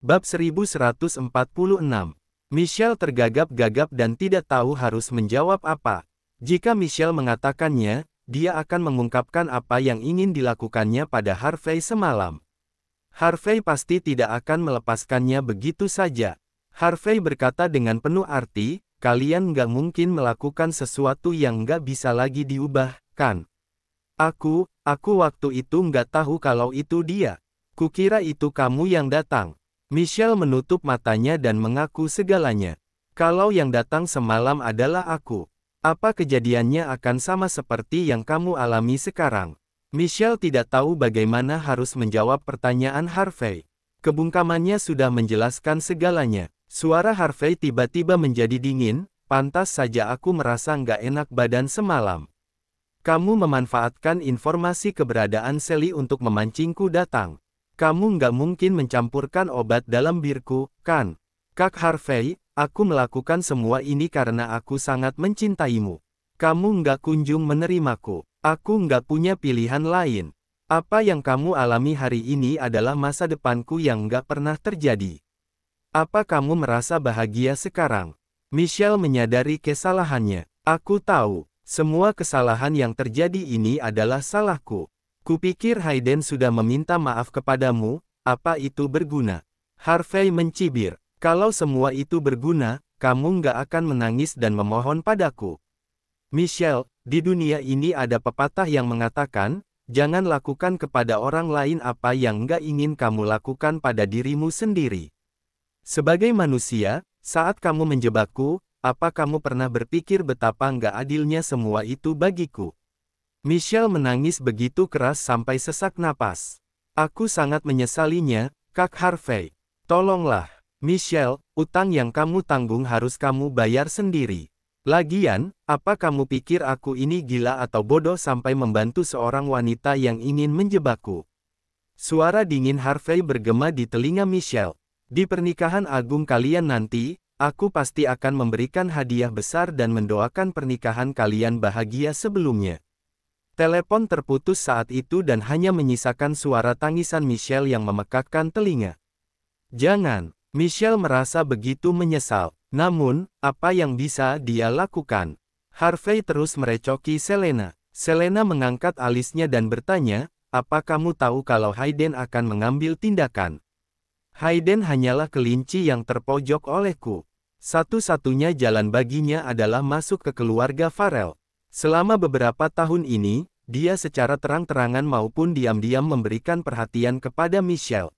Bab 1146. Michelle tergagap-gagap dan tidak tahu harus menjawab apa. Jika Michelle mengatakannya, dia akan mengungkapkan apa yang ingin dilakukannya pada Harvey semalam. Harvey pasti tidak akan melepaskannya begitu saja. Harvey berkata dengan penuh arti, kalian nggak mungkin melakukan sesuatu yang nggak bisa lagi diubah, kan? Aku, aku waktu itu nggak tahu kalau itu dia. Kukira itu kamu yang datang. Michelle menutup matanya dan mengaku segalanya. Kalau yang datang semalam adalah aku, apa kejadiannya akan sama seperti yang kamu alami sekarang? Michelle tidak tahu bagaimana harus menjawab pertanyaan Harvey. Kebungkamannya sudah menjelaskan segalanya. Suara Harvey tiba-tiba menjadi dingin, pantas saja aku merasa nggak enak badan semalam. Kamu memanfaatkan informasi keberadaan Sally untuk memancingku datang. Kamu nggak mungkin mencampurkan obat dalam birku, kan? Kak Harvey, aku melakukan semua ini karena aku sangat mencintaimu. Kamu nggak kunjung menerimaku. Aku nggak punya pilihan lain. Apa yang kamu alami hari ini adalah masa depanku yang nggak pernah terjadi. Apa kamu merasa bahagia sekarang? Michelle menyadari kesalahannya. Aku tahu, semua kesalahan yang terjadi ini adalah salahku. Kupikir Hayden sudah meminta maaf kepadamu, apa itu berguna? Harvey mencibir, kalau semua itu berguna, kamu nggak akan menangis dan memohon padaku. Michelle, di dunia ini ada pepatah yang mengatakan, jangan lakukan kepada orang lain apa yang nggak ingin kamu lakukan pada dirimu sendiri. Sebagai manusia, saat kamu menjebakku, apa kamu pernah berpikir betapa nggak adilnya semua itu bagiku? Michelle menangis begitu keras sampai sesak napas. Aku sangat menyesalinya, Kak Harvey. Tolonglah, Michelle, utang yang kamu tanggung harus kamu bayar sendiri. Lagian, apa kamu pikir aku ini gila atau bodoh sampai membantu seorang wanita yang ingin menjebakku? Suara dingin Harvey bergema di telinga Michelle. Di pernikahan agung kalian nanti, aku pasti akan memberikan hadiah besar dan mendoakan pernikahan kalian bahagia sebelumnya. Telepon terputus saat itu dan hanya menyisakan suara tangisan Michelle yang memekakkan telinga. Jangan, Michelle merasa begitu menyesal. Namun, apa yang bisa dia lakukan? Harvey terus merecoki Selena. Selena mengangkat alisnya dan bertanya, apa kamu tahu kalau Hayden akan mengambil tindakan? Hayden hanyalah kelinci yang terpojok olehku. Satu-satunya jalan baginya adalah masuk ke keluarga Farel. Selama beberapa tahun ini, dia secara terang-terangan maupun diam-diam memberikan perhatian kepada Michelle.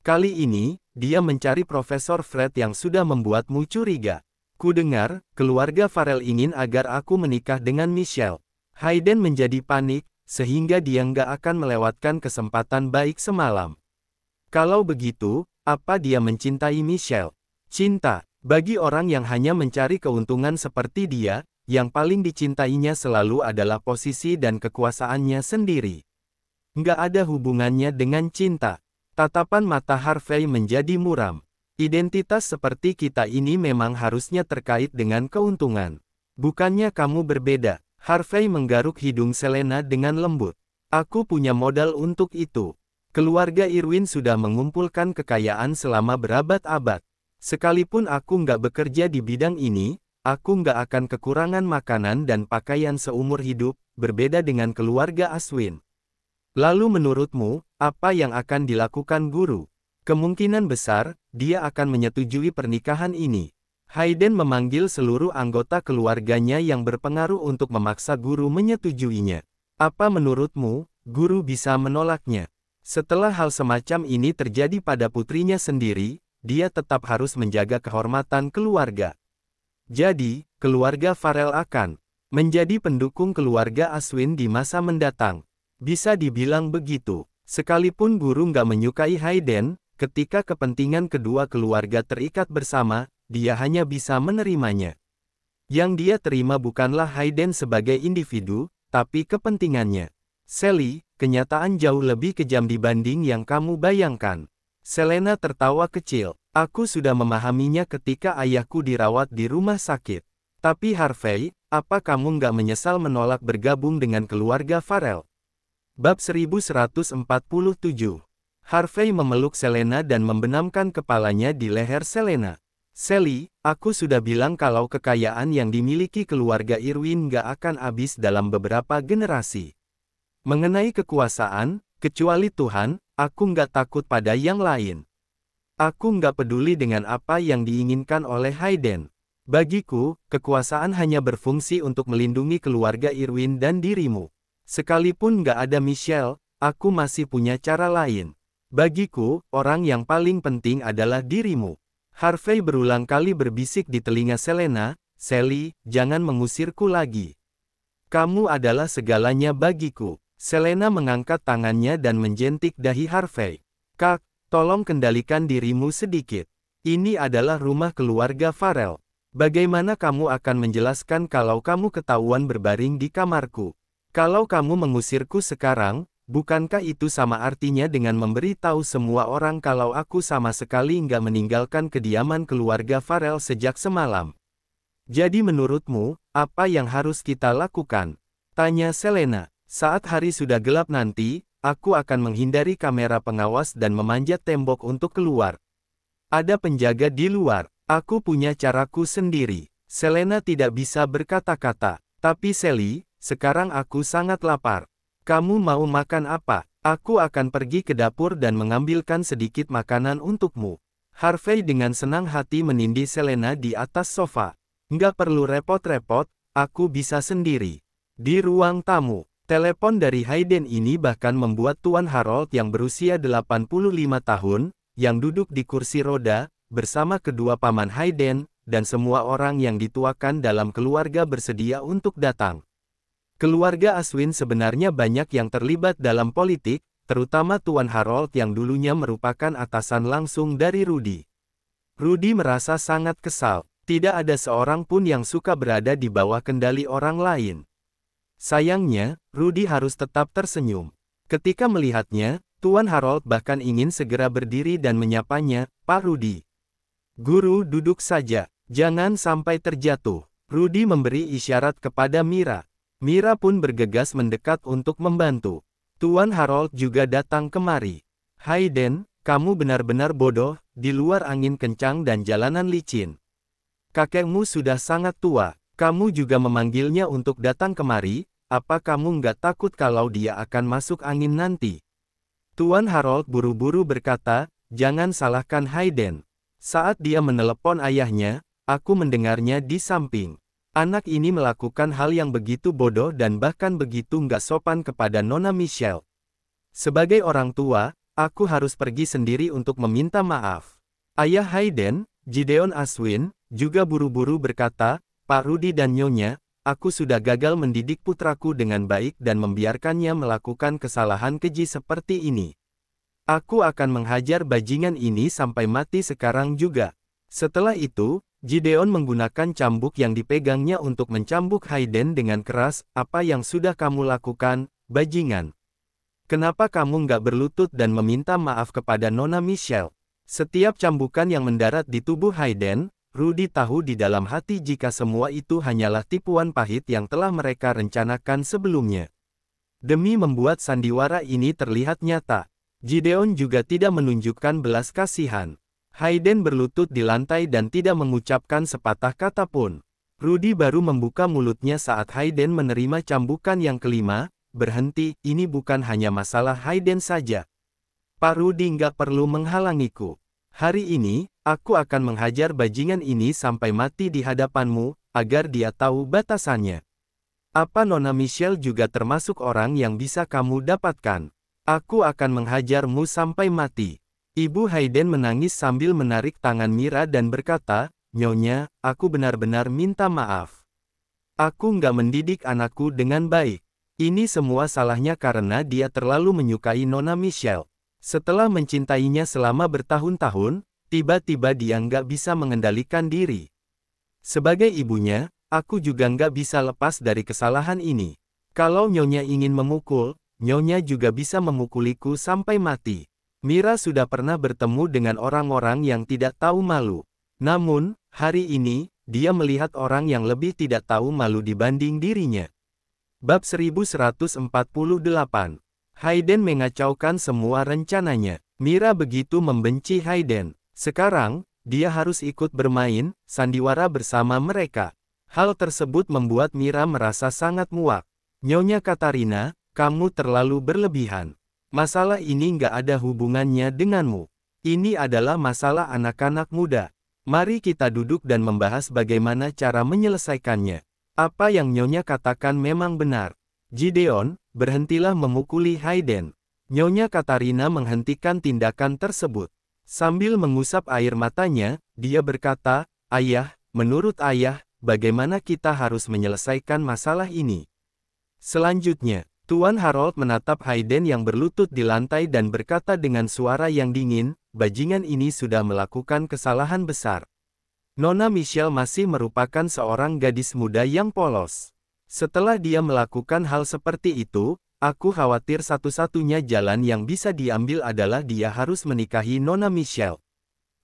Kali ini, dia mencari Profesor Fred yang sudah membuatmu curiga. Ku dengar, keluarga Farel ingin agar aku menikah dengan Michelle. Hayden menjadi panik, sehingga dia nggak akan melewatkan kesempatan baik semalam. Kalau begitu, apa dia mencintai Michelle? Cinta, bagi orang yang hanya mencari keuntungan seperti dia, yang paling dicintainya selalu adalah posisi dan kekuasaannya sendiri. Nggak ada hubungannya dengan cinta. Tatapan mata Harvey menjadi muram. Identitas seperti kita ini memang harusnya terkait dengan keuntungan. Bukannya kamu berbeda, Harvey menggaruk hidung Selena dengan lembut. Aku punya modal untuk itu. Keluarga Irwin sudah mengumpulkan kekayaan selama berabad-abad. Sekalipun aku nggak bekerja di bidang ini, Aku nggak akan kekurangan makanan dan pakaian seumur hidup, berbeda dengan keluarga Aswin. Lalu menurutmu, apa yang akan dilakukan guru? Kemungkinan besar, dia akan menyetujui pernikahan ini. Hayden memanggil seluruh anggota keluarganya yang berpengaruh untuk memaksa guru menyetujuinya. Apa menurutmu, guru bisa menolaknya? Setelah hal semacam ini terjadi pada putrinya sendiri, dia tetap harus menjaga kehormatan keluarga. Jadi, keluarga Farel akan menjadi pendukung keluarga Aswin di masa mendatang. Bisa dibilang begitu. Sekalipun guru nggak menyukai Hayden, ketika kepentingan kedua keluarga terikat bersama, dia hanya bisa menerimanya. Yang dia terima bukanlah Hayden sebagai individu, tapi kepentingannya. Sally, kenyataan jauh lebih kejam dibanding yang kamu bayangkan. Selena tertawa kecil. Aku sudah memahaminya ketika ayahku dirawat di rumah sakit. Tapi Harvey, apa kamu nggak menyesal menolak bergabung dengan keluarga Farel? Bab 1147 Harvey memeluk Selena dan membenamkan kepalanya di leher Selena. Sally, aku sudah bilang kalau kekayaan yang dimiliki keluarga Irwin nggak akan habis dalam beberapa generasi. Mengenai kekuasaan, kecuali Tuhan, Aku nggak takut pada yang lain. Aku nggak peduli dengan apa yang diinginkan oleh Hayden. Bagiku, kekuasaan hanya berfungsi untuk melindungi keluarga Irwin dan dirimu. Sekalipun nggak ada Michelle, aku masih punya cara lain. Bagiku, orang yang paling penting adalah dirimu. Harvey berulang kali berbisik di telinga Selena, Sally, jangan mengusirku lagi. Kamu adalah segalanya bagiku. Selena mengangkat tangannya dan menjentik dahi Harvey. Kak, tolong kendalikan dirimu sedikit. Ini adalah rumah keluarga Farel. Bagaimana kamu akan menjelaskan kalau kamu ketahuan berbaring di kamarku? Kalau kamu mengusirku sekarang, bukankah itu sama artinya dengan memberi tahu semua orang kalau aku sama sekali nggak meninggalkan kediaman keluarga Farel sejak semalam? Jadi menurutmu, apa yang harus kita lakukan? Tanya Selena. Saat hari sudah gelap nanti, aku akan menghindari kamera pengawas dan memanjat tembok untuk keluar. Ada penjaga di luar, aku punya caraku sendiri. Selena tidak bisa berkata-kata, tapi Sally, sekarang aku sangat lapar. Kamu mau makan apa? Aku akan pergi ke dapur dan mengambilkan sedikit makanan untukmu. Harvey dengan senang hati menindih Selena di atas sofa. Nggak perlu repot-repot, aku bisa sendiri. Di ruang tamu, Telepon dari Hayden ini bahkan membuat Tuan Harold yang berusia 85 tahun, yang duduk di kursi roda, bersama kedua paman Hayden, dan semua orang yang dituakan dalam keluarga bersedia untuk datang. Keluarga Aswin sebenarnya banyak yang terlibat dalam politik, terutama Tuan Harold yang dulunya merupakan atasan langsung dari Rudy. Rudy merasa sangat kesal, tidak ada seorang pun yang suka berada di bawah kendali orang lain. Sayangnya, Rudy harus tetap tersenyum. Ketika melihatnya, Tuan Harold bahkan ingin segera berdiri dan menyapanya, Pak Rudy. Guru duduk saja, jangan sampai terjatuh. Rudy memberi isyarat kepada Mira. Mira pun bergegas mendekat untuk membantu. Tuan Harold juga datang kemari. Hayden, kamu benar-benar bodoh, di luar angin kencang dan jalanan licin. Kakekmu sudah sangat tua, kamu juga memanggilnya untuk datang kemari, apa kamu nggak takut kalau dia akan masuk angin nanti? Tuan Harold buru-buru berkata, jangan salahkan Hayden. Saat dia menelepon ayahnya, aku mendengarnya di samping. Anak ini melakukan hal yang begitu bodoh dan bahkan begitu nggak sopan kepada Nona Michelle. Sebagai orang tua, aku harus pergi sendiri untuk meminta maaf. Ayah Hayden, Jideon Aswin, juga buru-buru berkata, Pak Rudi dan Nyonya, aku sudah gagal mendidik putraku dengan baik dan membiarkannya melakukan kesalahan keji seperti ini. Aku akan menghajar bajingan ini sampai mati sekarang juga. Setelah itu, Gideon menggunakan cambuk yang dipegangnya untuk mencambuk Hayden dengan keras, apa yang sudah kamu lakukan, bajingan. Kenapa kamu nggak berlutut dan meminta maaf kepada Nona Michelle? Setiap cambukan yang mendarat di tubuh Hayden, Rudy tahu di dalam hati jika semua itu hanyalah tipuan pahit yang telah mereka rencanakan sebelumnya. Demi membuat sandiwara ini terlihat nyata, Gideon juga tidak menunjukkan belas kasihan. Hayden berlutut di lantai dan tidak mengucapkan sepatah kata pun. Rudy baru membuka mulutnya saat Hayden menerima cambukan yang kelima, berhenti, ini bukan hanya masalah Hayden saja. Pak Rudy nggak perlu menghalangiku. Hari ini, aku akan menghajar bajingan ini sampai mati di hadapanmu, agar dia tahu batasannya. Apa Nona Michelle juga termasuk orang yang bisa kamu dapatkan? Aku akan menghajarmu sampai mati. Ibu Hayden menangis sambil menarik tangan Mira dan berkata, Nyonya, aku benar-benar minta maaf. Aku nggak mendidik anakku dengan baik. Ini semua salahnya karena dia terlalu menyukai Nona Michelle. Setelah mencintainya selama bertahun-tahun, tiba-tiba dia nggak bisa mengendalikan diri. Sebagai ibunya, aku juga nggak bisa lepas dari kesalahan ini. Kalau Nyonya ingin memukul, Nyonya juga bisa memukuliku sampai mati. Mira sudah pernah bertemu dengan orang-orang yang tidak tahu malu. Namun, hari ini, dia melihat orang yang lebih tidak tahu malu dibanding dirinya. Bab 1148 Hayden mengacaukan semua rencananya. Mira begitu membenci Hayden. Sekarang, dia harus ikut bermain, sandiwara bersama mereka. Hal tersebut membuat Mira merasa sangat muak. Nyonya Katarina, kamu terlalu berlebihan. Masalah ini nggak ada hubungannya denganmu. Ini adalah masalah anak-anak muda. Mari kita duduk dan membahas bagaimana cara menyelesaikannya. Apa yang Nyonya katakan memang benar. Gideon, Berhentilah memukuli Hayden. Nyonya Katarina menghentikan tindakan tersebut. Sambil mengusap air matanya, dia berkata, Ayah, menurut ayah, bagaimana kita harus menyelesaikan masalah ini? Selanjutnya, Tuan Harold menatap Hayden yang berlutut di lantai dan berkata dengan suara yang dingin, bajingan ini sudah melakukan kesalahan besar. Nona Michelle masih merupakan seorang gadis muda yang polos. Setelah dia melakukan hal seperti itu, aku khawatir satu-satunya jalan yang bisa diambil adalah dia harus menikahi Nona Michelle.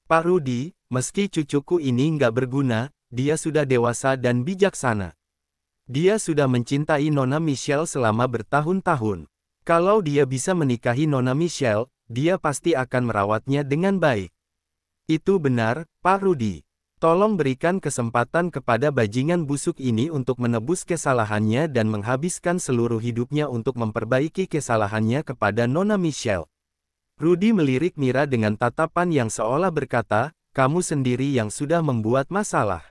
Pak Rudy, meski cucuku ini nggak berguna, dia sudah dewasa dan bijaksana. Dia sudah mencintai Nona Michelle selama bertahun-tahun. Kalau dia bisa menikahi Nona Michelle, dia pasti akan merawatnya dengan baik. Itu benar, Pak Rudy. Tolong berikan kesempatan kepada bajingan busuk ini untuk menebus kesalahannya dan menghabiskan seluruh hidupnya untuk memperbaiki kesalahannya kepada Nona Michelle. Rudy melirik Mira dengan tatapan yang seolah berkata, kamu sendiri yang sudah membuat masalah.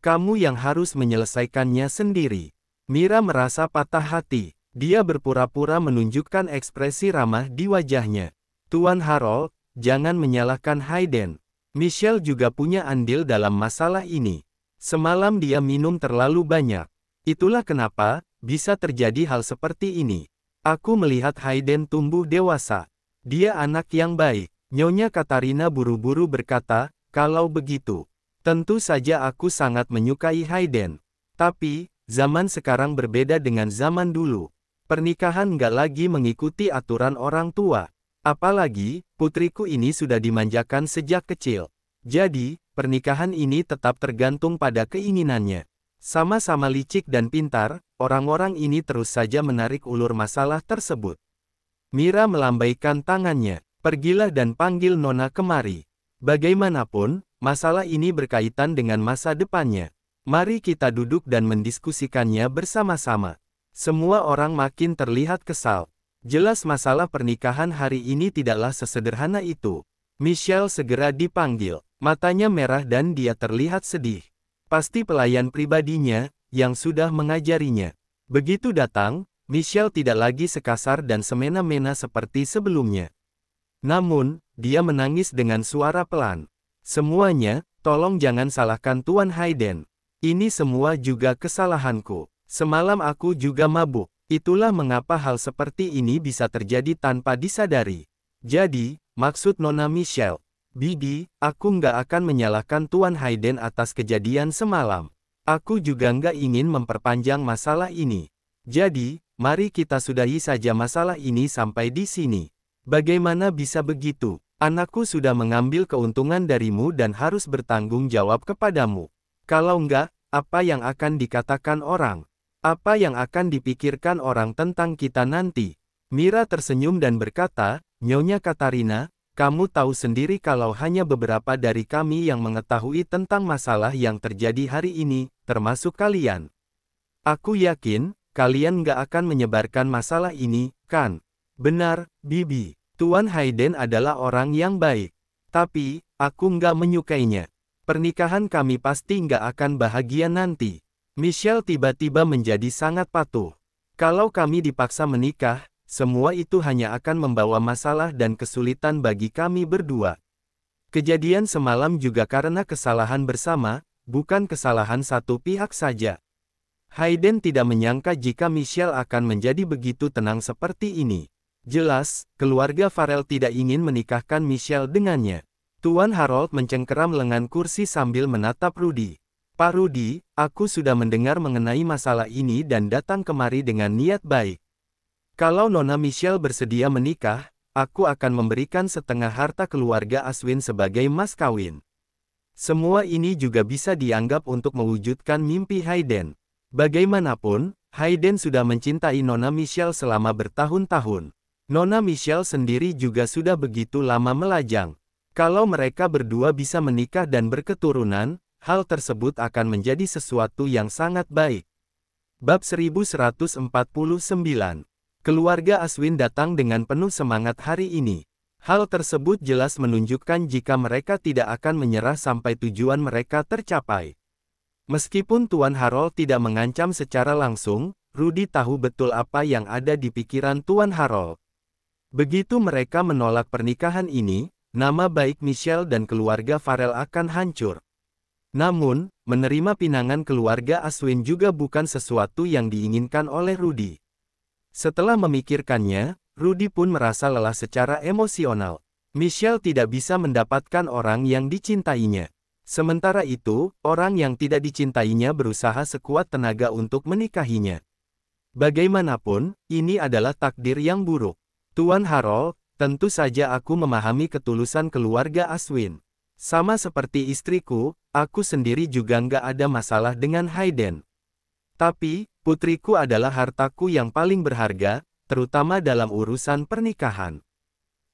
Kamu yang harus menyelesaikannya sendiri. Mira merasa patah hati. Dia berpura-pura menunjukkan ekspresi ramah di wajahnya. Tuan Harold, jangan menyalahkan Hayden. Michelle juga punya andil dalam masalah ini. Semalam dia minum terlalu banyak. Itulah kenapa, bisa terjadi hal seperti ini. Aku melihat Hayden tumbuh dewasa. Dia anak yang baik. Nyonya Katarina buru-buru berkata, kalau begitu. Tentu saja aku sangat menyukai Hayden. Tapi, zaman sekarang berbeda dengan zaman dulu. Pernikahan gak lagi mengikuti aturan orang tua. Apalagi, putriku ini sudah dimanjakan sejak kecil. Jadi, pernikahan ini tetap tergantung pada keinginannya. Sama-sama licik dan pintar, orang-orang ini terus saja menarik ulur masalah tersebut. Mira melambaikan tangannya. Pergilah dan panggil Nona kemari. Bagaimanapun, masalah ini berkaitan dengan masa depannya. Mari kita duduk dan mendiskusikannya bersama-sama. Semua orang makin terlihat kesal. Jelas masalah pernikahan hari ini tidaklah sesederhana itu. Michelle segera dipanggil, matanya merah dan dia terlihat sedih. Pasti pelayan pribadinya, yang sudah mengajarinya. Begitu datang, Michelle tidak lagi sekasar dan semena-mena seperti sebelumnya. Namun, dia menangis dengan suara pelan. Semuanya, tolong jangan salahkan Tuan Hayden. Ini semua juga kesalahanku. Semalam aku juga mabuk. Itulah mengapa hal seperti ini bisa terjadi tanpa disadari. Jadi, maksud Nona Michelle, Bibi, aku nggak akan menyalahkan Tuan Hayden atas kejadian semalam. Aku juga nggak ingin memperpanjang masalah ini. Jadi, mari kita sudahi saja masalah ini sampai di sini. Bagaimana bisa begitu? Anakku sudah mengambil keuntungan darimu dan harus bertanggung jawab kepadamu. Kalau nggak, apa yang akan dikatakan orang? Apa yang akan dipikirkan orang tentang kita nanti? Mira tersenyum dan berkata, Nyonya Katarina, kamu tahu sendiri kalau hanya beberapa dari kami yang mengetahui tentang masalah yang terjadi hari ini, termasuk kalian. Aku yakin, kalian nggak akan menyebarkan masalah ini, kan? Benar, Bibi. Tuan Hayden adalah orang yang baik. Tapi, aku nggak menyukainya. Pernikahan kami pasti nggak akan bahagia nanti. Michelle tiba-tiba menjadi sangat patuh. Kalau kami dipaksa menikah, semua itu hanya akan membawa masalah dan kesulitan bagi kami berdua. Kejadian semalam juga karena kesalahan bersama, bukan kesalahan satu pihak saja. Hayden tidak menyangka jika Michelle akan menjadi begitu tenang seperti ini. Jelas, keluarga Farel tidak ingin menikahkan Michelle dengannya. Tuan Harold mencengkeram lengan kursi sambil menatap Rudy. Pak Rudi, aku sudah mendengar mengenai masalah ini dan datang kemari dengan niat baik. Kalau Nona Michelle bersedia menikah, aku akan memberikan setengah harta keluarga Aswin sebagai mas kawin. Semua ini juga bisa dianggap untuk mewujudkan mimpi Hayden. Bagaimanapun, Hayden sudah mencintai Nona Michelle selama bertahun-tahun. Nona Michelle sendiri juga sudah begitu lama melajang. Kalau mereka berdua bisa menikah dan berketurunan, hal tersebut akan menjadi sesuatu yang sangat baik. Bab 1149 Keluarga Aswin datang dengan penuh semangat hari ini. Hal tersebut jelas menunjukkan jika mereka tidak akan menyerah sampai tujuan mereka tercapai. Meskipun Tuan Harold tidak mengancam secara langsung, Rudy tahu betul apa yang ada di pikiran Tuan Harold. Begitu mereka menolak pernikahan ini, nama baik Michelle dan keluarga Farel akan hancur. Namun, menerima pinangan keluarga Aswin juga bukan sesuatu yang diinginkan oleh Rudy. Setelah memikirkannya, Rudy pun merasa lelah secara emosional. Michelle tidak bisa mendapatkan orang yang dicintainya. Sementara itu, orang yang tidak dicintainya berusaha sekuat tenaga untuk menikahinya. Bagaimanapun, ini adalah takdir yang buruk. Tuan Harold, tentu saja aku memahami ketulusan keluarga Aswin. Sama seperti istriku, aku sendiri juga nggak ada masalah dengan Hayden. Tapi, putriku adalah hartaku yang paling berharga, terutama dalam urusan pernikahan.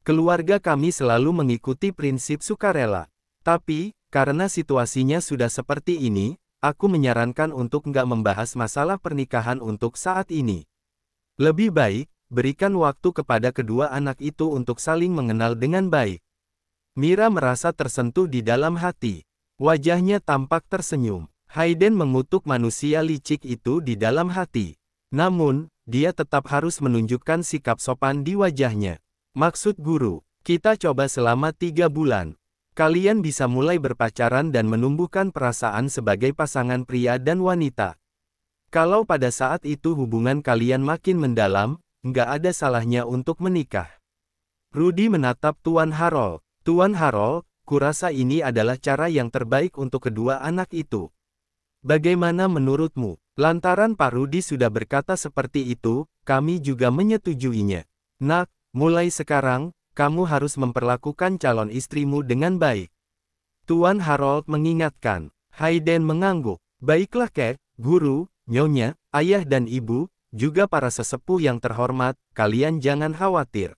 Keluarga kami selalu mengikuti prinsip sukarela. Tapi, karena situasinya sudah seperti ini, aku menyarankan untuk nggak membahas masalah pernikahan untuk saat ini. Lebih baik, berikan waktu kepada kedua anak itu untuk saling mengenal dengan baik. Mira merasa tersentuh di dalam hati. Wajahnya tampak tersenyum. Hayden mengutuk manusia licik itu di dalam hati. Namun, dia tetap harus menunjukkan sikap sopan di wajahnya. Maksud guru, kita coba selama tiga bulan. Kalian bisa mulai berpacaran dan menumbuhkan perasaan sebagai pasangan pria dan wanita. Kalau pada saat itu hubungan kalian makin mendalam, nggak ada salahnya untuk menikah. Rudy menatap Tuan Harold. Tuan Harold, kurasa ini adalah cara yang terbaik untuk kedua anak itu. Bagaimana menurutmu? Lantaran Pak Rudi sudah berkata seperti itu, kami juga menyetujuinya. Nak, mulai sekarang, kamu harus memperlakukan calon istrimu dengan baik. Tuan Harold mengingatkan. Hayden mengangguk. Baiklah Kek, guru, nyonya, ayah dan ibu, juga para sesepuh yang terhormat, kalian jangan khawatir.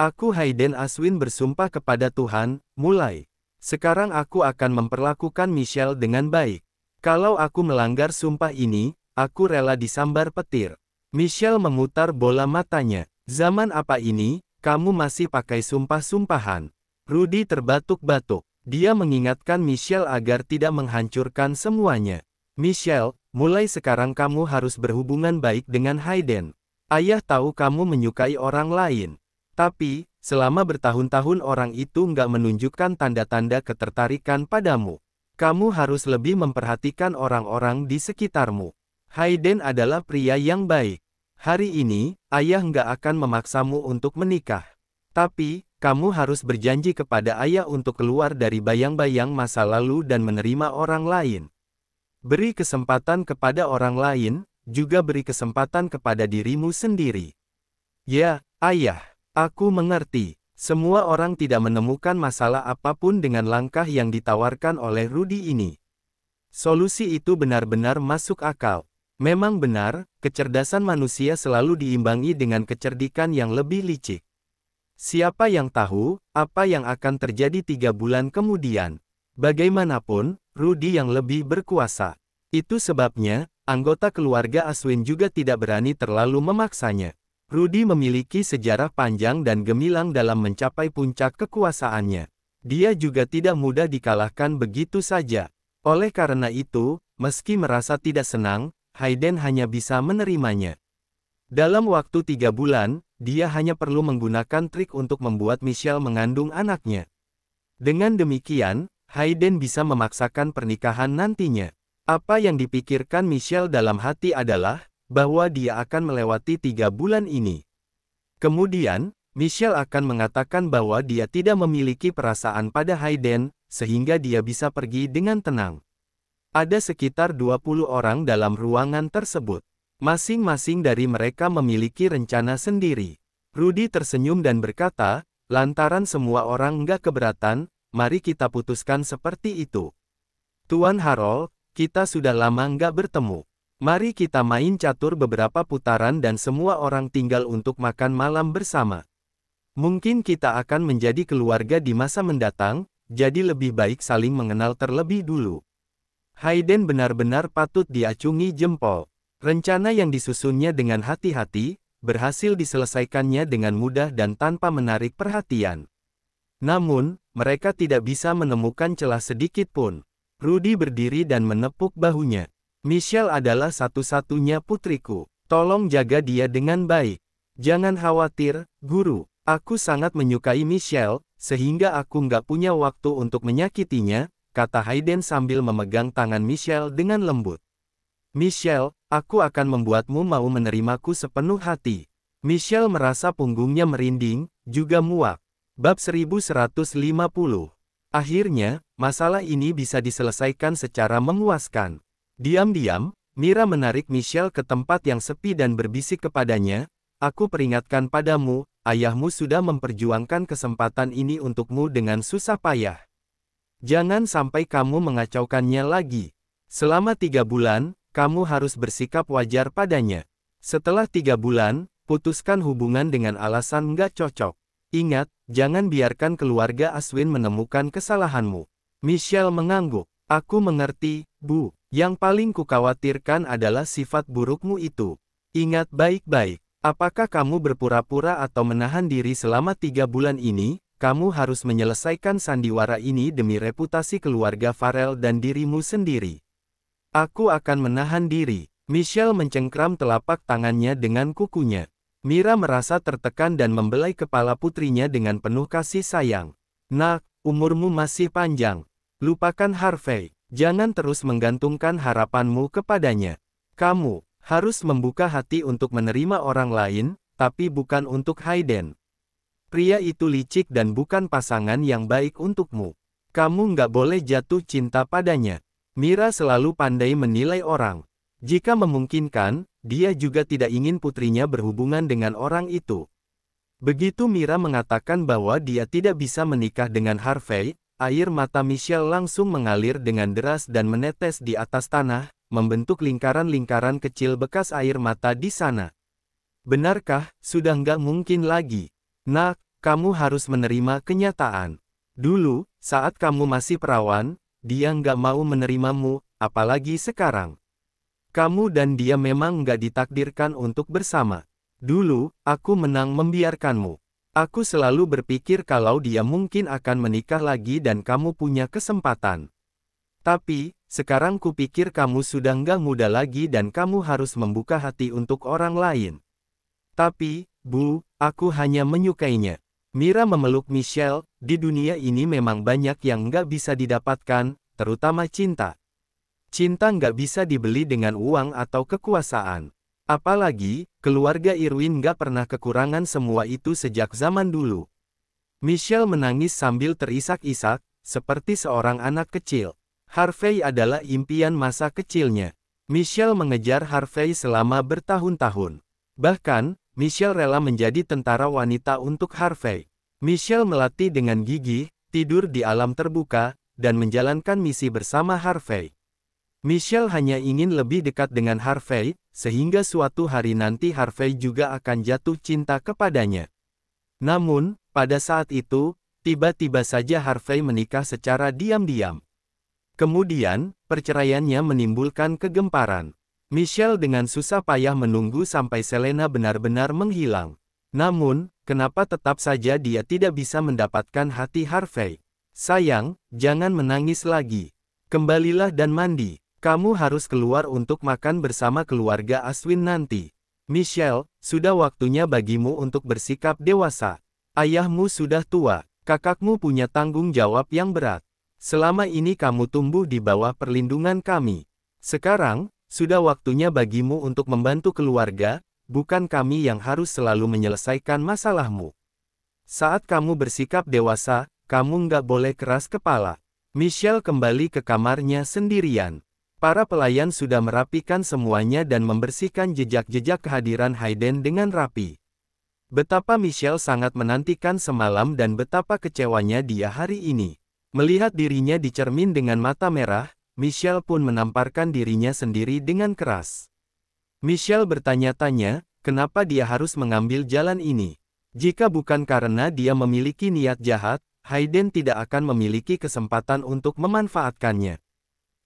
Aku Hayden Aswin bersumpah kepada Tuhan, mulai. Sekarang aku akan memperlakukan Michelle dengan baik. Kalau aku melanggar sumpah ini, aku rela disambar petir. Michelle memutar bola matanya. Zaman apa ini, kamu masih pakai sumpah-sumpahan. Rudy terbatuk-batuk. Dia mengingatkan Michelle agar tidak menghancurkan semuanya. Michelle, mulai sekarang kamu harus berhubungan baik dengan Hayden. Ayah tahu kamu menyukai orang lain. Tapi, selama bertahun-tahun orang itu nggak menunjukkan tanda-tanda ketertarikan padamu. Kamu harus lebih memperhatikan orang-orang di sekitarmu. Hayden adalah pria yang baik. Hari ini, ayah nggak akan memaksamu untuk menikah. Tapi, kamu harus berjanji kepada ayah untuk keluar dari bayang-bayang masa lalu dan menerima orang lain. Beri kesempatan kepada orang lain, juga beri kesempatan kepada dirimu sendiri. Ya, ayah. Aku mengerti, semua orang tidak menemukan masalah apapun dengan langkah yang ditawarkan oleh Rudy ini. Solusi itu benar-benar masuk akal. Memang benar, kecerdasan manusia selalu diimbangi dengan kecerdikan yang lebih licik. Siapa yang tahu, apa yang akan terjadi tiga bulan kemudian. Bagaimanapun, Rudy yang lebih berkuasa. Itu sebabnya, anggota keluarga Aswin juga tidak berani terlalu memaksanya. Rudy memiliki sejarah panjang dan gemilang dalam mencapai puncak kekuasaannya. Dia juga tidak mudah dikalahkan begitu saja. Oleh karena itu, meski merasa tidak senang, Hayden hanya bisa menerimanya. Dalam waktu tiga bulan, dia hanya perlu menggunakan trik untuk membuat Michelle mengandung anaknya. Dengan demikian, Hayden bisa memaksakan pernikahan nantinya. Apa yang dipikirkan Michelle dalam hati adalah, bahwa dia akan melewati tiga bulan ini. Kemudian, Michelle akan mengatakan bahwa dia tidak memiliki perasaan pada Hayden, sehingga dia bisa pergi dengan tenang. Ada sekitar 20 orang dalam ruangan tersebut. Masing-masing dari mereka memiliki rencana sendiri. Rudy tersenyum dan berkata, lantaran semua orang nggak keberatan, mari kita putuskan seperti itu. Tuan Harold, kita sudah lama nggak bertemu. Mari kita main catur beberapa putaran dan semua orang tinggal untuk makan malam bersama. Mungkin kita akan menjadi keluarga di masa mendatang, jadi lebih baik saling mengenal terlebih dulu. Hayden benar-benar patut diacungi jempol. Rencana yang disusunnya dengan hati-hati, berhasil diselesaikannya dengan mudah dan tanpa menarik perhatian. Namun, mereka tidak bisa menemukan celah sedikit pun. Rudy berdiri dan menepuk bahunya. Michelle adalah satu-satunya putriku. Tolong jaga dia dengan baik. Jangan khawatir, guru. Aku sangat menyukai Michelle, sehingga aku nggak punya waktu untuk menyakitinya, kata Hayden sambil memegang tangan Michelle dengan lembut. Michelle, aku akan membuatmu mau menerimaku sepenuh hati. Michelle merasa punggungnya merinding, juga muak. Bab 1150 Akhirnya, masalah ini bisa diselesaikan secara memuaskan. Diam-diam, Mira menarik Michelle ke tempat yang sepi dan berbisik kepadanya, Aku peringatkan padamu, ayahmu sudah memperjuangkan kesempatan ini untukmu dengan susah payah. Jangan sampai kamu mengacaukannya lagi. Selama tiga bulan, kamu harus bersikap wajar padanya. Setelah tiga bulan, putuskan hubungan dengan alasan nggak cocok. Ingat, jangan biarkan keluarga Aswin menemukan kesalahanmu. Michelle mengangguk. Aku mengerti, Bu. Yang paling kukhawatirkan adalah sifat burukmu itu. Ingat baik-baik, apakah kamu berpura-pura atau menahan diri selama tiga bulan ini? Kamu harus menyelesaikan sandiwara ini demi reputasi keluarga Farel dan dirimu sendiri. Aku akan menahan diri. Michelle mencengkram telapak tangannya dengan kukunya. Mira merasa tertekan dan membelai kepala putrinya dengan penuh kasih sayang. Nak, umurmu masih panjang. Lupakan Harvey. Jangan terus menggantungkan harapanmu kepadanya. Kamu harus membuka hati untuk menerima orang lain, tapi bukan untuk Hayden. Pria itu licik dan bukan pasangan yang baik untukmu. Kamu nggak boleh jatuh cinta padanya. Mira selalu pandai menilai orang. Jika memungkinkan, dia juga tidak ingin putrinya berhubungan dengan orang itu. Begitu Mira mengatakan bahwa dia tidak bisa menikah dengan Harvey, Air mata Michelle langsung mengalir dengan deras dan menetes di atas tanah, membentuk lingkaran-lingkaran kecil bekas air mata di sana. Benarkah, sudah nggak mungkin lagi? Nah, kamu harus menerima kenyataan. Dulu, saat kamu masih perawan, dia nggak mau menerimamu, apalagi sekarang. Kamu dan dia memang nggak ditakdirkan untuk bersama. Dulu, aku menang membiarkanmu. Aku selalu berpikir kalau dia mungkin akan menikah lagi dan kamu punya kesempatan. Tapi, sekarang kupikir kamu sudah nggak muda lagi dan kamu harus membuka hati untuk orang lain. Tapi, Bu, aku hanya menyukainya. Mira memeluk Michelle, di dunia ini memang banyak yang nggak bisa didapatkan, terutama cinta. Cinta nggak bisa dibeli dengan uang atau kekuasaan. Apalagi, keluarga Irwin gak pernah kekurangan semua itu sejak zaman dulu. Michelle menangis sambil terisak-isak, seperti seorang anak kecil. Harvey adalah impian masa kecilnya. Michelle mengejar Harvey selama bertahun-tahun. Bahkan, Michelle rela menjadi tentara wanita untuk Harvey. Michelle melatih dengan gigi, tidur di alam terbuka, dan menjalankan misi bersama Harvey. Michelle hanya ingin lebih dekat dengan Harvey, sehingga suatu hari nanti Harvey juga akan jatuh cinta kepadanya. Namun, pada saat itu, tiba-tiba saja Harvey menikah secara diam-diam. Kemudian, perceraiannya menimbulkan kegemparan. Michelle dengan susah payah menunggu sampai Selena benar-benar menghilang. Namun, kenapa tetap saja dia tidak bisa mendapatkan hati Harvey? Sayang, jangan menangis lagi. Kembalilah dan mandi. Kamu harus keluar untuk makan bersama keluarga Aswin nanti. Michelle, sudah waktunya bagimu untuk bersikap dewasa. Ayahmu sudah tua, kakakmu punya tanggung jawab yang berat. Selama ini kamu tumbuh di bawah perlindungan kami. Sekarang, sudah waktunya bagimu untuk membantu keluarga, bukan kami yang harus selalu menyelesaikan masalahmu. Saat kamu bersikap dewasa, kamu nggak boleh keras kepala. Michelle kembali ke kamarnya sendirian. Para pelayan sudah merapikan semuanya dan membersihkan jejak-jejak kehadiran Hayden dengan rapi. Betapa Michelle sangat menantikan semalam dan betapa kecewanya dia hari ini. Melihat dirinya di cermin dengan mata merah, Michelle pun menamparkan dirinya sendiri dengan keras. Michelle bertanya-tanya, kenapa dia harus mengambil jalan ini? Jika bukan karena dia memiliki niat jahat, Hayden tidak akan memiliki kesempatan untuk memanfaatkannya.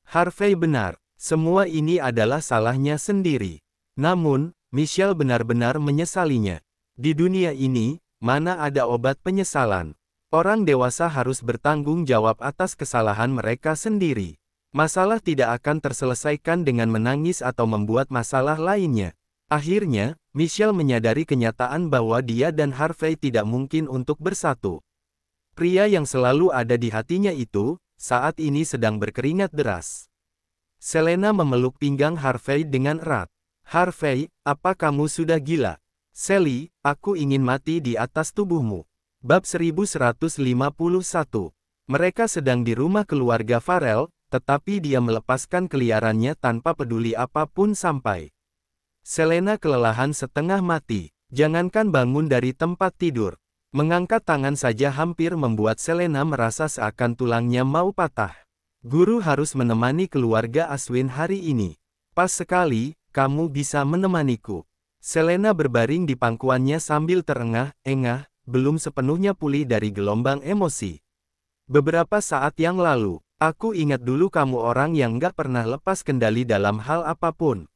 Harvey benar, semua ini adalah salahnya sendiri. Namun, Michelle benar-benar menyesalinya. Di dunia ini, mana ada obat penyesalan. Orang dewasa harus bertanggung jawab atas kesalahan mereka sendiri. Masalah tidak akan terselesaikan dengan menangis atau membuat masalah lainnya. Akhirnya, Michelle menyadari kenyataan bahwa dia dan Harvey tidak mungkin untuk bersatu. Pria yang selalu ada di hatinya itu, saat ini sedang berkeringat deras. Selena memeluk pinggang Harvey dengan erat. Harvey, apa kamu sudah gila? Sally, aku ingin mati di atas tubuhmu. Bab 1151 Mereka sedang di rumah keluarga Farel, tetapi dia melepaskan keliarannya tanpa peduli apapun sampai. Selena kelelahan setengah mati. Jangankan bangun dari tempat tidur. Mengangkat tangan saja hampir membuat Selena merasa seakan tulangnya mau patah. Guru harus menemani keluarga Aswin hari ini. Pas sekali, kamu bisa menemaniku. Selena berbaring di pangkuannya sambil terengah-engah, belum sepenuhnya pulih dari gelombang emosi. Beberapa saat yang lalu, aku ingat dulu kamu orang yang gak pernah lepas kendali dalam hal apapun.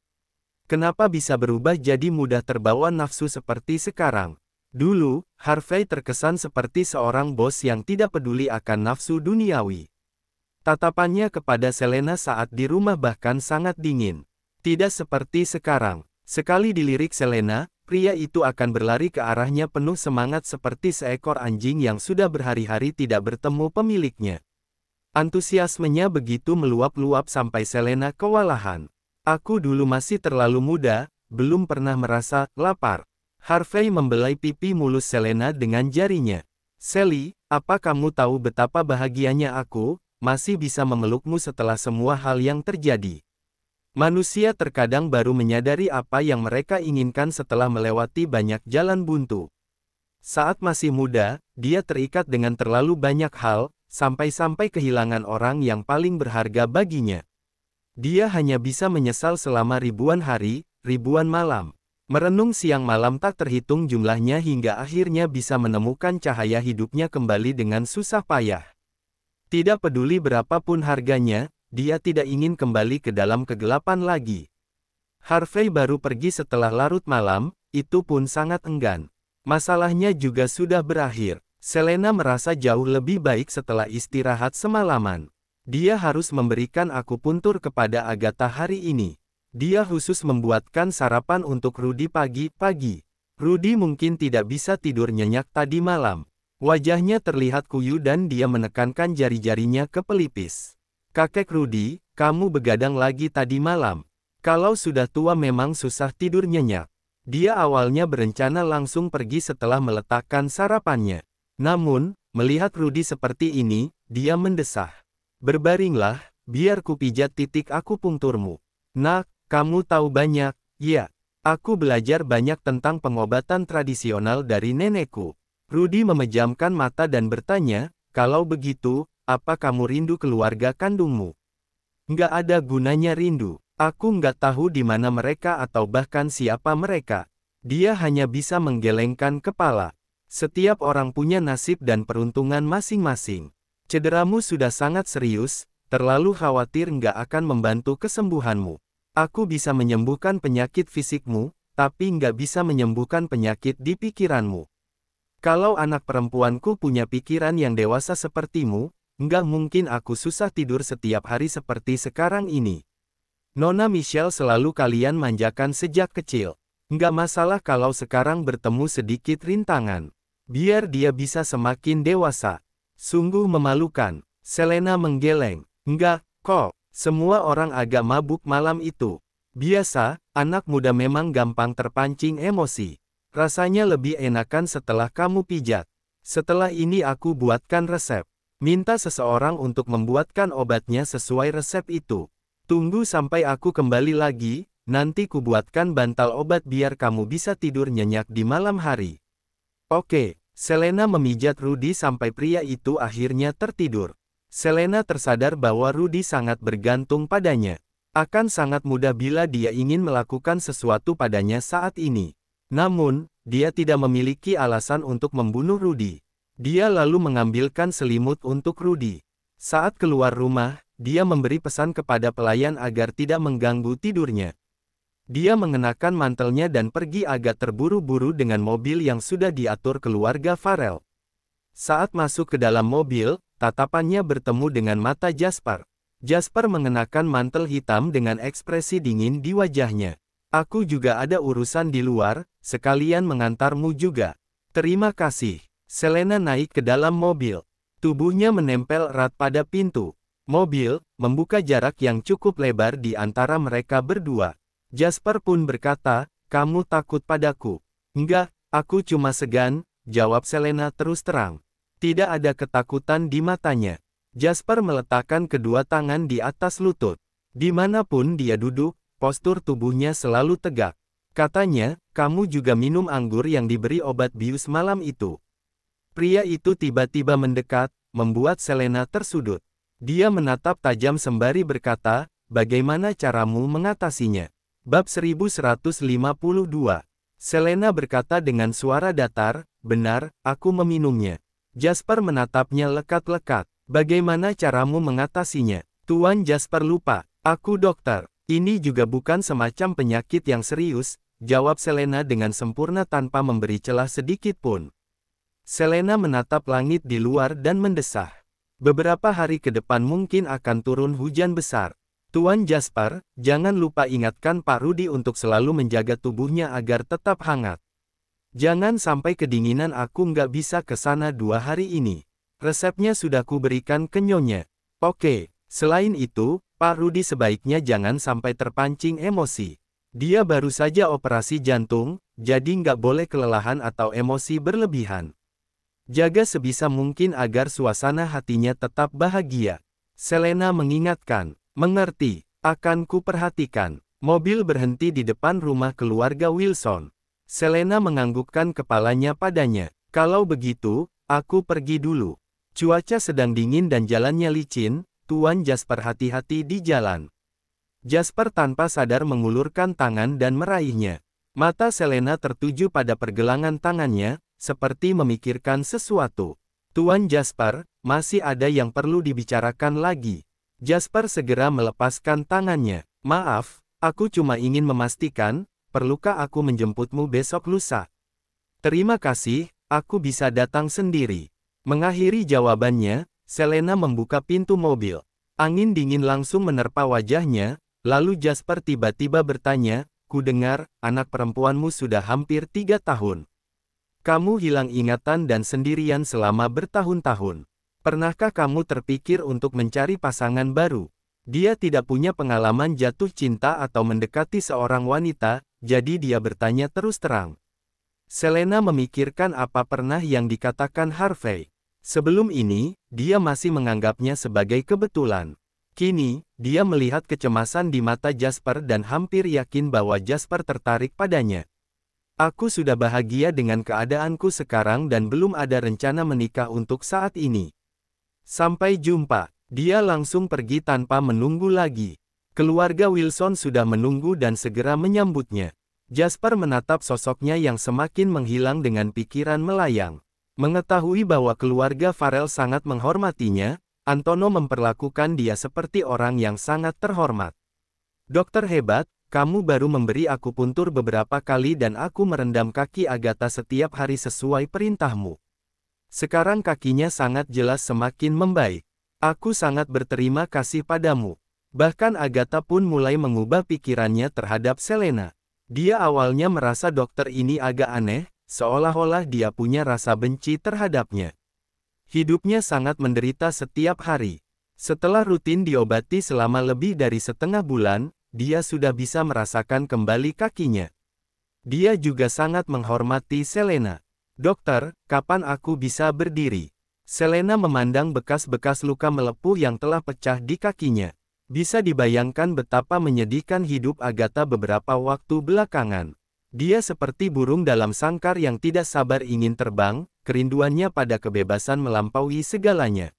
Kenapa bisa berubah jadi mudah terbawa nafsu seperti sekarang? Dulu, Harvey terkesan seperti seorang bos yang tidak peduli akan nafsu duniawi. Tatapannya kepada Selena saat di rumah bahkan sangat dingin. Tidak seperti sekarang. Sekali dilirik Selena, pria itu akan berlari ke arahnya penuh semangat seperti seekor anjing yang sudah berhari-hari tidak bertemu pemiliknya. Antusiasmenya begitu meluap-luap sampai Selena kewalahan. Aku dulu masih terlalu muda, belum pernah merasa lapar. Harvey membelai pipi mulus Selena dengan jarinya. Sally, apa kamu tahu betapa bahagianya aku, masih bisa memelukmu setelah semua hal yang terjadi. Manusia terkadang baru menyadari apa yang mereka inginkan setelah melewati banyak jalan buntu. Saat masih muda, dia terikat dengan terlalu banyak hal, sampai-sampai kehilangan orang yang paling berharga baginya. Dia hanya bisa menyesal selama ribuan hari, ribuan malam. Merenung siang malam tak terhitung jumlahnya hingga akhirnya bisa menemukan cahaya hidupnya kembali dengan susah payah. Tidak peduli berapapun harganya, dia tidak ingin kembali ke dalam kegelapan lagi. Harvey baru pergi setelah larut malam, itu pun sangat enggan. Masalahnya juga sudah berakhir. Selena merasa jauh lebih baik setelah istirahat semalaman. Dia harus memberikan aku puntur kepada Agatha hari ini. Dia khusus membuatkan sarapan untuk Rudy pagi-pagi. Rudy mungkin tidak bisa tidur nyenyak tadi malam. Wajahnya terlihat kuyu dan dia menekankan jari-jarinya ke pelipis. Kakek Rudy, kamu begadang lagi tadi malam. Kalau sudah tua memang susah tidur nyenyak. Dia awalnya berencana langsung pergi setelah meletakkan sarapannya. Namun, melihat Rudy seperti ini, dia mendesah. Berbaringlah, biar pijat titik aku pungturmu. Nak, kamu tahu banyak, ya. Aku belajar banyak tentang pengobatan tradisional dari nenekku. Rudy memejamkan mata dan bertanya, kalau begitu, apa kamu rindu keluarga kandungmu? Nggak ada gunanya rindu. Aku nggak tahu di mana mereka atau bahkan siapa mereka. Dia hanya bisa menggelengkan kepala. Setiap orang punya nasib dan peruntungan masing-masing. Cederamu sudah sangat serius, terlalu khawatir nggak akan membantu kesembuhanmu. Aku bisa menyembuhkan penyakit fisikmu, tapi nggak bisa menyembuhkan penyakit di pikiranmu. Kalau anak perempuanku punya pikiran yang dewasa sepertimu, nggak mungkin aku susah tidur setiap hari seperti sekarang ini. Nona Michelle selalu kalian manjakan sejak kecil. Nggak masalah kalau sekarang bertemu sedikit rintangan. Biar dia bisa semakin dewasa. Sungguh memalukan. Selena menggeleng. Nggak, kok. Semua orang agak mabuk malam itu. Biasa, anak muda memang gampang terpancing emosi. Rasanya lebih enakan setelah kamu pijat. Setelah ini aku buatkan resep. Minta seseorang untuk membuatkan obatnya sesuai resep itu. Tunggu sampai aku kembali lagi, nanti kubuatkan bantal obat biar kamu bisa tidur nyenyak di malam hari. Oke, Selena memijat Rudy sampai pria itu akhirnya tertidur. Selena tersadar bahwa Rudy sangat bergantung padanya. Akan sangat mudah bila dia ingin melakukan sesuatu padanya saat ini. Namun, dia tidak memiliki alasan untuk membunuh Rudy. Dia lalu mengambilkan selimut untuk Rudy. Saat keluar rumah, dia memberi pesan kepada pelayan agar tidak mengganggu tidurnya. Dia mengenakan mantelnya dan pergi agak terburu-buru dengan mobil yang sudah diatur keluarga Farel. Saat masuk ke dalam mobil, Tatapannya bertemu dengan mata Jasper. Jasper mengenakan mantel hitam dengan ekspresi dingin di wajahnya. Aku juga ada urusan di luar, sekalian mengantarmu juga. Terima kasih. Selena naik ke dalam mobil. Tubuhnya menempel erat pada pintu. Mobil, membuka jarak yang cukup lebar di antara mereka berdua. Jasper pun berkata, kamu takut padaku. Enggak, aku cuma segan, jawab Selena terus terang. Tidak ada ketakutan di matanya. Jasper meletakkan kedua tangan di atas lutut. Dimanapun dia duduk, postur tubuhnya selalu tegak. Katanya, kamu juga minum anggur yang diberi obat bius malam itu. Pria itu tiba-tiba mendekat, membuat Selena tersudut. Dia menatap tajam sembari berkata, bagaimana caramu mengatasinya? Bab 1152 Selena berkata dengan suara datar, benar, aku meminumnya. Jasper menatapnya lekat-lekat. Bagaimana caramu mengatasinya? Tuan Jasper lupa, aku dokter. Ini juga bukan semacam penyakit yang serius, jawab Selena dengan sempurna tanpa memberi celah sedikit pun. Selena menatap langit di luar dan mendesah. Beberapa hari ke depan mungkin akan turun hujan besar. Tuan Jasper, jangan lupa ingatkan Pak Rudi untuk selalu menjaga tubuhnya agar tetap hangat. Jangan sampai kedinginan aku nggak bisa ke sana dua hari ini. Resepnya sudah kuberikan ke Nyonya. Oke, selain itu, Pak Rudi sebaiknya jangan sampai terpancing emosi. Dia baru saja operasi jantung, jadi nggak boleh kelelahan atau emosi berlebihan. Jaga sebisa mungkin agar suasana hatinya tetap bahagia. Selena mengingatkan, mengerti, akan kuperhatikan. Mobil berhenti di depan rumah keluarga Wilson. Selena menganggukkan kepalanya padanya. Kalau begitu, aku pergi dulu. Cuaca sedang dingin dan jalannya licin, Tuan Jasper hati-hati di jalan. Jasper tanpa sadar mengulurkan tangan dan meraihnya. Mata Selena tertuju pada pergelangan tangannya, seperti memikirkan sesuatu. Tuan Jasper, masih ada yang perlu dibicarakan lagi. Jasper segera melepaskan tangannya. Maaf, aku cuma ingin memastikan, perlukah aku menjemputmu besok lusa? Terima kasih, aku bisa datang sendiri. Mengakhiri jawabannya, Selena membuka pintu mobil. Angin dingin langsung menerpa wajahnya, lalu Jasper tiba-tiba bertanya, ku dengar, anak perempuanmu sudah hampir tiga tahun. Kamu hilang ingatan dan sendirian selama bertahun-tahun. Pernahkah kamu terpikir untuk mencari pasangan baru? Dia tidak punya pengalaman jatuh cinta atau mendekati seorang wanita, jadi dia bertanya terus terang. Selena memikirkan apa pernah yang dikatakan Harvey. Sebelum ini, dia masih menganggapnya sebagai kebetulan. Kini, dia melihat kecemasan di mata Jasper dan hampir yakin bahwa Jasper tertarik padanya. Aku sudah bahagia dengan keadaanku sekarang dan belum ada rencana menikah untuk saat ini. Sampai jumpa, dia langsung pergi tanpa menunggu lagi. Keluarga Wilson sudah menunggu dan segera menyambutnya. Jasper menatap sosoknya yang semakin menghilang dengan pikiran melayang. Mengetahui bahwa keluarga Farel sangat menghormatinya, Antono memperlakukan dia seperti orang yang sangat terhormat. Dokter hebat, kamu baru memberi aku puntur beberapa kali dan aku merendam kaki Agatha setiap hari sesuai perintahmu. Sekarang kakinya sangat jelas semakin membaik. Aku sangat berterima kasih padamu. Bahkan Agatha pun mulai mengubah pikirannya terhadap Selena. Dia awalnya merasa dokter ini agak aneh, seolah-olah dia punya rasa benci terhadapnya. Hidupnya sangat menderita setiap hari. Setelah rutin diobati selama lebih dari setengah bulan, dia sudah bisa merasakan kembali kakinya. Dia juga sangat menghormati Selena. Dokter, kapan aku bisa berdiri? Selena memandang bekas-bekas luka melepuh yang telah pecah di kakinya. Bisa dibayangkan betapa menyedihkan hidup Agatha beberapa waktu belakangan. Dia seperti burung dalam sangkar yang tidak sabar ingin terbang, kerinduannya pada kebebasan melampaui segalanya.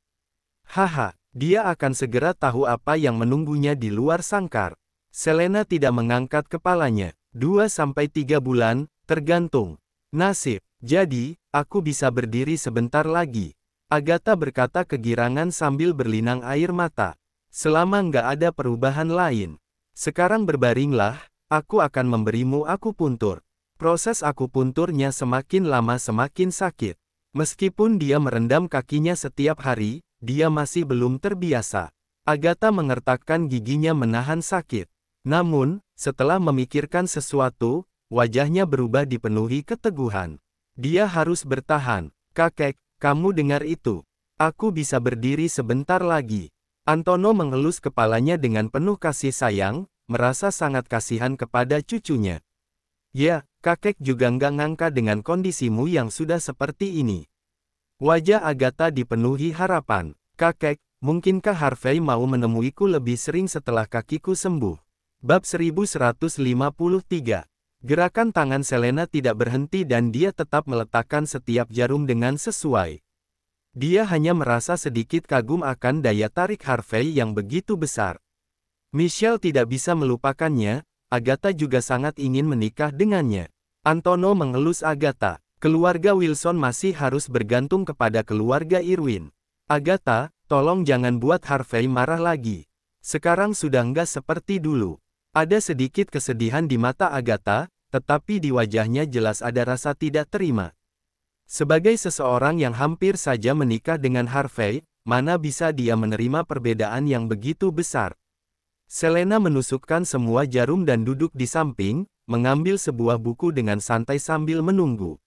Haha, dia akan segera tahu apa yang menunggunya di luar sangkar. Selena tidak mengangkat kepalanya. Dua sampai tiga bulan, tergantung. Nasib. Jadi, aku bisa berdiri sebentar lagi. Agatha berkata kegirangan sambil berlinang air mata. Selama nggak ada perubahan lain. Sekarang berbaringlah, aku akan memberimu aku puntur. Proses aku punturnya semakin lama semakin sakit. Meskipun dia merendam kakinya setiap hari, dia masih belum terbiasa. Agatha mengertakkan giginya menahan sakit. Namun, setelah memikirkan sesuatu, wajahnya berubah dipenuhi keteguhan. Dia harus bertahan. Kakek, kamu dengar itu. Aku bisa berdiri sebentar lagi. Antono mengelus kepalanya dengan penuh kasih sayang, merasa sangat kasihan kepada cucunya. Ya, kakek juga nggak ngangka dengan kondisimu yang sudah seperti ini. Wajah Agatha dipenuhi harapan. Kakek, mungkinkah Harvey mau menemuiku lebih sering setelah kakiku sembuh? Bab 1153 Gerakan tangan Selena tidak berhenti dan dia tetap meletakkan setiap jarum dengan sesuai. Dia hanya merasa sedikit kagum akan daya tarik Harvey yang begitu besar. Michelle tidak bisa melupakannya, Agatha juga sangat ingin menikah dengannya. Antono mengelus Agatha. Keluarga Wilson masih harus bergantung kepada keluarga Irwin. Agatha, tolong jangan buat Harvey marah lagi. Sekarang sudah nggak seperti dulu. Ada sedikit kesedihan di mata Agatha, tetapi di wajahnya jelas ada rasa tidak terima. Sebagai seseorang yang hampir saja menikah dengan Harvey, mana bisa dia menerima perbedaan yang begitu besar. Selena menusukkan semua jarum dan duduk di samping, mengambil sebuah buku dengan santai sambil menunggu.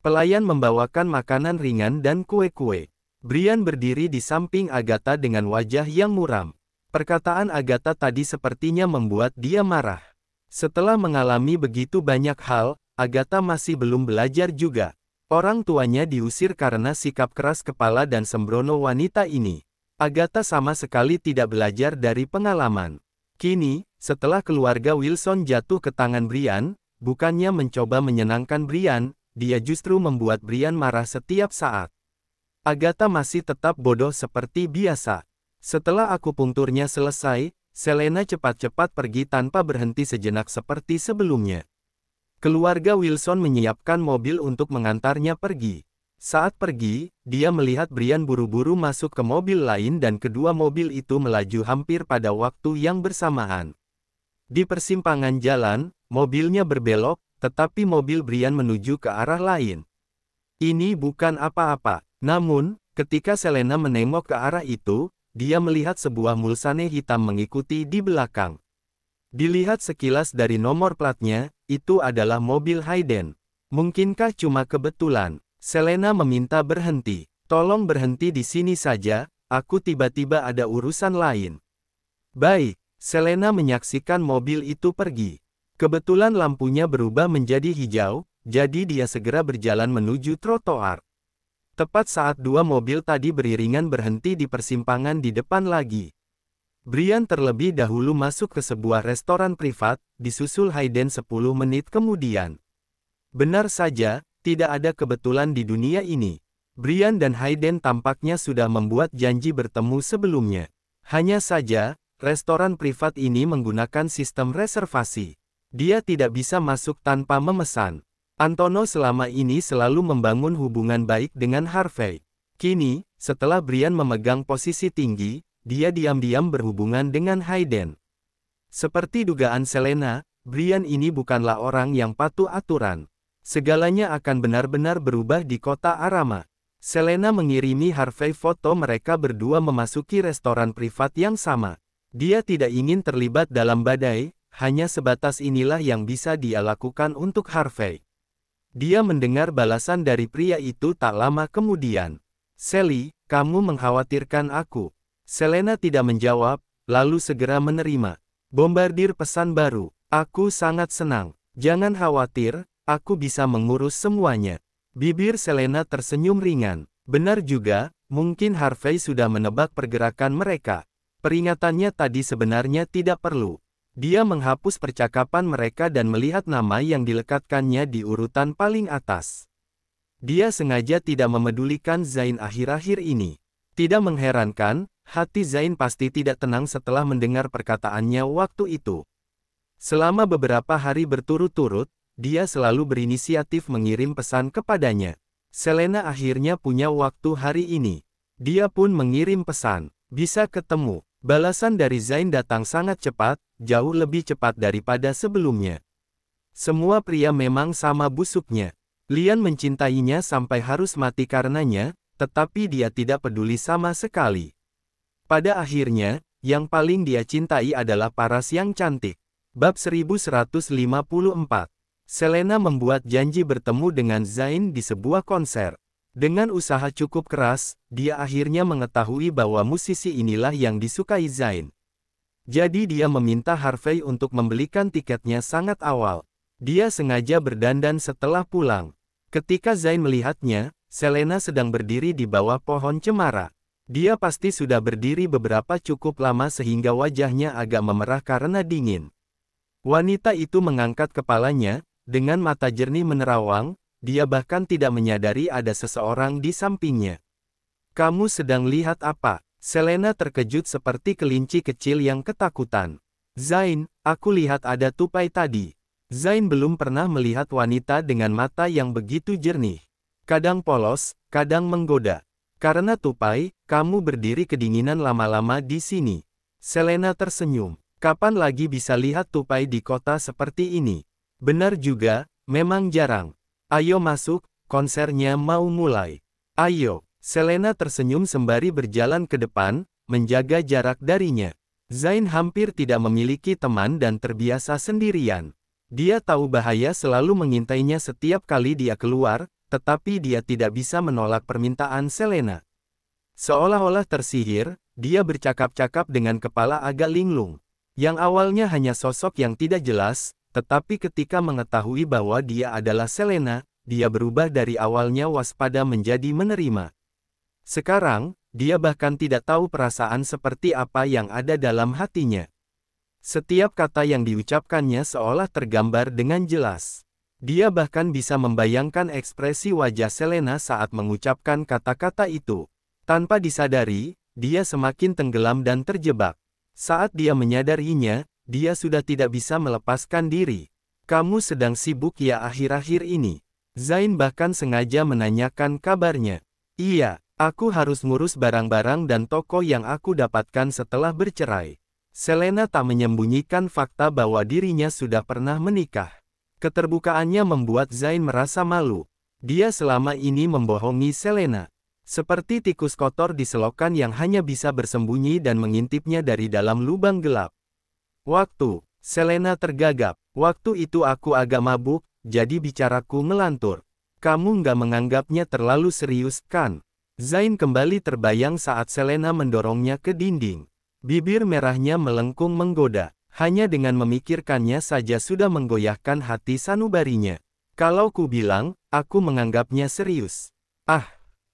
Pelayan membawakan makanan ringan dan kue-kue. Brian berdiri di samping Agatha dengan wajah yang muram. Perkataan Agatha tadi sepertinya membuat dia marah. Setelah mengalami begitu banyak hal, Agatha masih belum belajar juga. Orang tuanya diusir karena sikap keras kepala dan sembrono wanita ini. Agatha sama sekali tidak belajar dari pengalaman. Kini, setelah keluarga Wilson jatuh ke tangan Brian, bukannya mencoba menyenangkan Brian, dia justru membuat Brian marah setiap saat. Agatha masih tetap bodoh seperti biasa. Setelah akupunkturnya selesai, Selena cepat-cepat pergi tanpa berhenti sejenak seperti sebelumnya. Keluarga Wilson menyiapkan mobil untuk mengantarnya pergi. Saat pergi, dia melihat Brian buru-buru masuk ke mobil lain dan kedua mobil itu melaju hampir pada waktu yang bersamaan. Di persimpangan jalan, mobilnya berbelok, tetapi mobil Brian menuju ke arah lain. Ini bukan apa-apa. Namun, ketika Selena menengok ke arah itu, dia melihat sebuah mulsane hitam mengikuti di belakang. Dilihat sekilas dari nomor platnya, itu adalah mobil Hayden. Mungkinkah cuma kebetulan? Selena meminta berhenti. Tolong berhenti di sini saja, aku tiba-tiba ada urusan lain. Baik, Selena menyaksikan mobil itu pergi. Kebetulan lampunya berubah menjadi hijau, jadi dia segera berjalan menuju trotoar. Tepat saat dua mobil tadi beriringan berhenti di persimpangan di depan lagi. Brian terlebih dahulu masuk ke sebuah restoran privat, disusul Hayden 10 menit kemudian. Benar saja, tidak ada kebetulan di dunia ini. Brian dan Hayden tampaknya sudah membuat janji bertemu sebelumnya. Hanya saja, restoran privat ini menggunakan sistem reservasi. Dia tidak bisa masuk tanpa memesan. Antono selama ini selalu membangun hubungan baik dengan Harvey. Kini, setelah Brian memegang posisi tinggi, dia diam-diam berhubungan dengan Hayden. Seperti dugaan Selena, Brian ini bukanlah orang yang patuh aturan. Segalanya akan benar-benar berubah di kota Arama. Selena mengirimi Harvey foto mereka berdua memasuki restoran privat yang sama. Dia tidak ingin terlibat dalam badai, hanya sebatas inilah yang bisa dia lakukan untuk Harvey. Dia mendengar balasan dari pria itu tak lama kemudian. Sally, kamu mengkhawatirkan aku. Selena tidak menjawab, lalu segera menerima. Bombardir pesan baru, aku sangat senang. Jangan khawatir, aku bisa mengurus semuanya. Bibir Selena tersenyum ringan. Benar juga, mungkin Harvey sudah menebak pergerakan mereka. Peringatannya tadi sebenarnya tidak perlu. Dia menghapus percakapan mereka dan melihat nama yang dilekatkannya di urutan paling atas. Dia sengaja tidak memedulikan Zain akhir-akhir ini. Tidak mengherankan, Hati Zain pasti tidak tenang setelah mendengar perkataannya waktu itu. Selama beberapa hari berturut-turut, dia selalu berinisiatif mengirim pesan kepadanya. Selena akhirnya punya waktu hari ini. Dia pun mengirim pesan, bisa ketemu. Balasan dari Zain datang sangat cepat, jauh lebih cepat daripada sebelumnya. Semua pria memang sama busuknya. Lian mencintainya sampai harus mati karenanya, tetapi dia tidak peduli sama sekali. Pada akhirnya, yang paling dia cintai adalah paras yang cantik. Bab 1154 Selena membuat janji bertemu dengan Zain di sebuah konser. Dengan usaha cukup keras, dia akhirnya mengetahui bahwa musisi inilah yang disukai Zain. Jadi dia meminta Harvey untuk membelikan tiketnya sangat awal. Dia sengaja berdandan setelah pulang. Ketika Zain melihatnya, Selena sedang berdiri di bawah pohon cemara. Dia pasti sudah berdiri beberapa cukup lama sehingga wajahnya agak memerah karena dingin. Wanita itu mengangkat kepalanya, dengan mata jernih menerawang, dia bahkan tidak menyadari ada seseorang di sampingnya. Kamu sedang lihat apa? Selena terkejut seperti kelinci kecil yang ketakutan. Zain, aku lihat ada tupai tadi. Zain belum pernah melihat wanita dengan mata yang begitu jernih. Kadang polos, kadang menggoda. Karena tupai, kamu berdiri kedinginan lama-lama di sini. Selena tersenyum. Kapan lagi bisa lihat tupai di kota seperti ini? Benar juga, memang jarang. Ayo masuk, konsernya mau mulai. Ayo, Selena tersenyum sembari berjalan ke depan, menjaga jarak darinya. Zain hampir tidak memiliki teman dan terbiasa sendirian. Dia tahu bahaya selalu mengintainya setiap kali dia keluar, tetapi dia tidak bisa menolak permintaan Selena. Seolah-olah tersihir, dia bercakap-cakap dengan kepala agak linglung. Yang awalnya hanya sosok yang tidak jelas, tetapi ketika mengetahui bahwa dia adalah Selena, dia berubah dari awalnya waspada menjadi menerima. Sekarang, dia bahkan tidak tahu perasaan seperti apa yang ada dalam hatinya. Setiap kata yang diucapkannya seolah tergambar dengan jelas. Dia bahkan bisa membayangkan ekspresi wajah Selena saat mengucapkan kata-kata itu. Tanpa disadari, dia semakin tenggelam dan terjebak. Saat dia menyadarinya, dia sudah tidak bisa melepaskan diri. Kamu sedang sibuk ya akhir-akhir ini. Zain bahkan sengaja menanyakan kabarnya. Iya, aku harus ngurus barang-barang dan toko yang aku dapatkan setelah bercerai. Selena tak menyembunyikan fakta bahwa dirinya sudah pernah menikah. Keterbukaannya membuat Zain merasa malu. Dia selama ini membohongi Selena. Seperti tikus kotor di selokan yang hanya bisa bersembunyi dan mengintipnya dari dalam lubang gelap. Waktu, Selena tergagap. Waktu itu aku agak mabuk, jadi bicaraku ngelantur. Kamu nggak menganggapnya terlalu serius, kan? Zain kembali terbayang saat Selena mendorongnya ke dinding. Bibir merahnya melengkung menggoda. Hanya dengan memikirkannya saja sudah menggoyahkan hati sanubarinya. Kalau ku bilang, aku menganggapnya serius. Ah,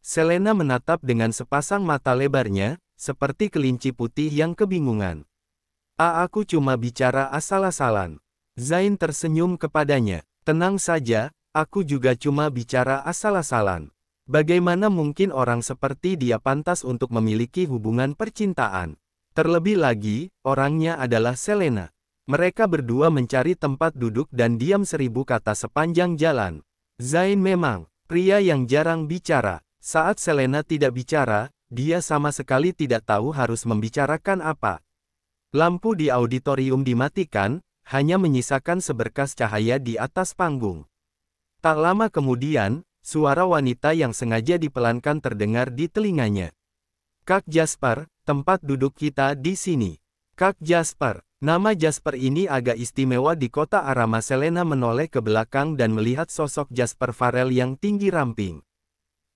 Selena menatap dengan sepasang mata lebarnya, seperti kelinci putih yang kebingungan. A ah, aku cuma bicara asal-asalan. Zain tersenyum kepadanya. Tenang saja, aku juga cuma bicara asal-asalan. Bagaimana mungkin orang seperti dia pantas untuk memiliki hubungan percintaan? Terlebih lagi, orangnya adalah Selena. Mereka berdua mencari tempat duduk dan diam seribu kata sepanjang jalan. Zain memang, pria yang jarang bicara. Saat Selena tidak bicara, dia sama sekali tidak tahu harus membicarakan apa. Lampu di auditorium dimatikan, hanya menyisakan seberkas cahaya di atas panggung. Tak lama kemudian, suara wanita yang sengaja dipelankan terdengar di telinganya. Kak Jasper, tempat duduk kita di sini. Kak Jasper, nama Jasper ini agak istimewa di kota Arama Selena menoleh ke belakang dan melihat sosok Jasper Farel yang tinggi ramping.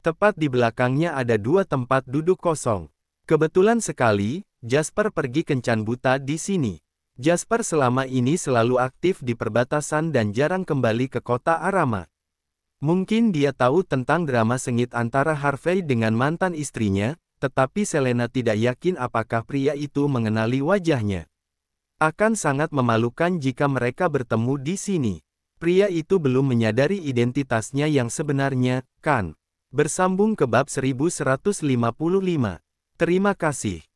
Tepat di belakangnya ada dua tempat duduk kosong. Kebetulan sekali, Jasper pergi kencan buta di sini. Jasper selama ini selalu aktif di perbatasan dan jarang kembali ke kota Arama. Mungkin dia tahu tentang drama sengit antara Harvey dengan mantan istrinya, tetapi Selena tidak yakin apakah pria itu mengenali wajahnya. Akan sangat memalukan jika mereka bertemu di sini. Pria itu belum menyadari identitasnya yang sebenarnya, kan? Bersambung ke bab 1155. Terima kasih.